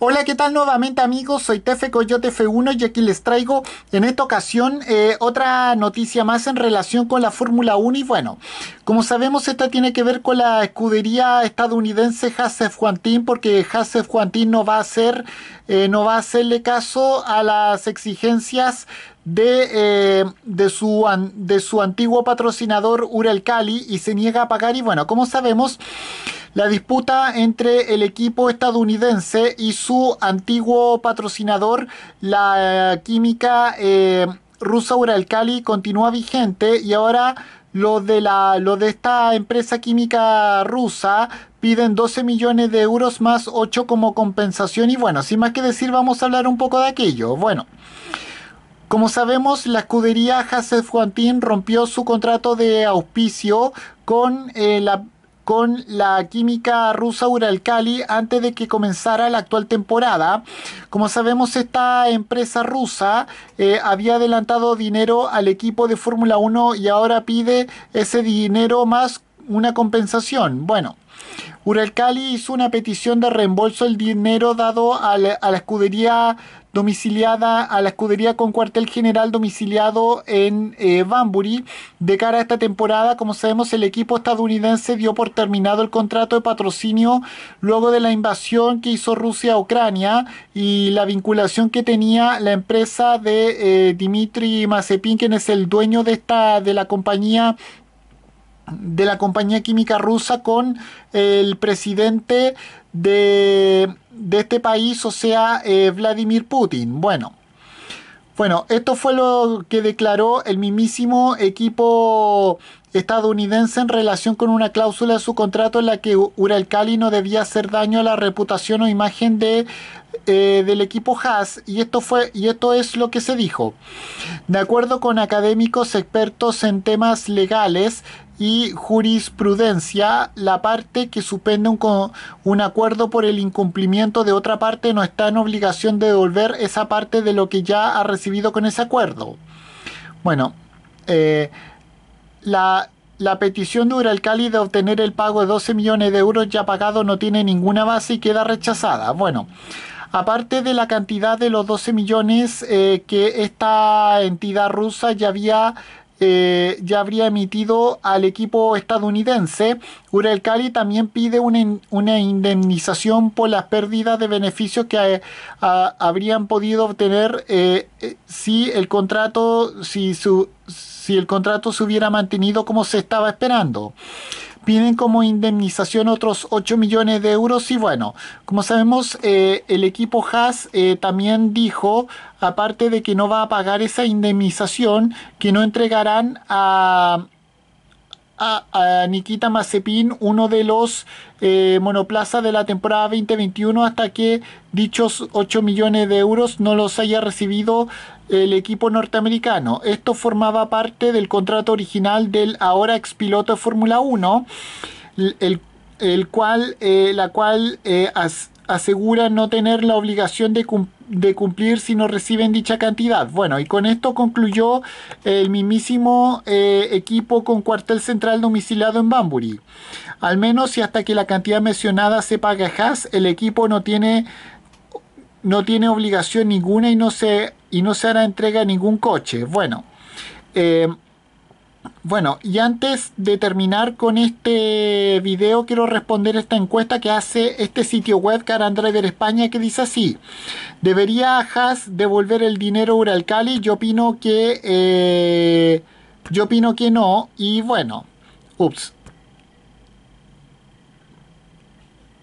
Hola, ¿qué tal nuevamente amigos? Soy Tefe Coyote F1 y aquí les traigo en esta ocasión eh, otra noticia más en relación con la Fórmula 1 y bueno, como sabemos esta tiene que ver con la escudería estadounidense Haas Juantín, porque Haas Juantín no va a hacer, eh, no va a hacerle caso a las exigencias de, eh, de, su, de su antiguo patrocinador Ural Cali y se niega a pagar y bueno, como sabemos... La disputa entre el equipo estadounidense y su antiguo patrocinador, la eh, química eh, rusa Uralcali, continúa vigente y ahora lo de, la, de esta empresa química rusa piden 12 millones de euros más 8 como compensación y bueno, sin más que decir vamos a hablar un poco de aquello. Bueno. Como sabemos, la escudería jacef Juantín rompió su contrato de auspicio con eh, la con la química rusa Uralkali antes de que comenzara la actual temporada. Como sabemos, esta empresa rusa eh, había adelantado dinero al equipo de Fórmula 1 y ahora pide ese dinero más una compensación. Bueno, Uralkali hizo una petición de reembolso del dinero dado a la escudería domiciliada a la escudería con cuartel general domiciliado en eh, Bamburi. De cara a esta temporada, como sabemos, el equipo estadounidense dio por terminado el contrato de patrocinio luego de la invasión que hizo Rusia a Ucrania y la vinculación que tenía la empresa de eh, Dmitry Dimitri Mazepin, quien es el dueño de esta de la compañía de la compañía química rusa con el presidente de, este país, o sea, eh, Vladimir Putin. Bueno. Bueno, esto fue lo que declaró el mismísimo equipo estadounidense en relación con una cláusula de su contrato en la que Uralcali no debía hacer daño a la reputación o imagen de eh, del equipo Haas y esto, fue, y esto es lo que se dijo. De acuerdo con académicos expertos en temas legales, y jurisprudencia, la parte que suspende un, acuerdo por el incumplimiento de otra parte no está en obligación de devolver esa parte de lo que ya ha recibido con ese acuerdo. Bueno, eh, la, la petición de Uralcali de obtener el pago de 12 millones de euros ya pagado no tiene ninguna base y queda rechazada. Bueno, aparte de la cantidad de los 12 millones eh, que esta entidad rusa ya había eh, ya habría emitido al equipo estadounidense. Urel también pide una, indemnización por las pérdidas de beneficios que eh, habrían podido obtener si el contrato si su si el contrato se hubiera mantenido como se estaba esperando piden como indemnización otros 8 millones de euros y bueno, como sabemos eh, el equipo Haas eh, también dijo, aparte de que no va a pagar esa indemnización, que no entregarán a, a, Nikita Mazepin uno de los eh, monoplazas de la temporada 2021 hasta que dichos 8 millones de euros no los haya recibido el equipo norteamericano. Esto formaba parte del contrato original del ahora expiloto de Fórmula 1, el el cual, eh, la cual eh, asegura no tener la obligación de, cumplir si no reciben dicha cantidad. Bueno, y con esto concluyó el mismísimo eh, equipo con cuartel central domiciliado en Bamburi. Al menos y hasta que la cantidad mencionada se pague a Haas, el equipo no tiene, no tiene obligación ninguna y no, se, y no se hará entrega a ningún coche. Bueno. Bueno, y antes de terminar con este video, quiero responder esta encuesta que hace este sitio web Driver España que dice así. ¿Debería Haas devolver el dinero a Uralcali? Yo opino que... Eh, yo opino que no. Y bueno. Ups.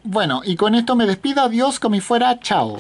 Bueno, y con esto me despido. Adiós, como fuera. Chao.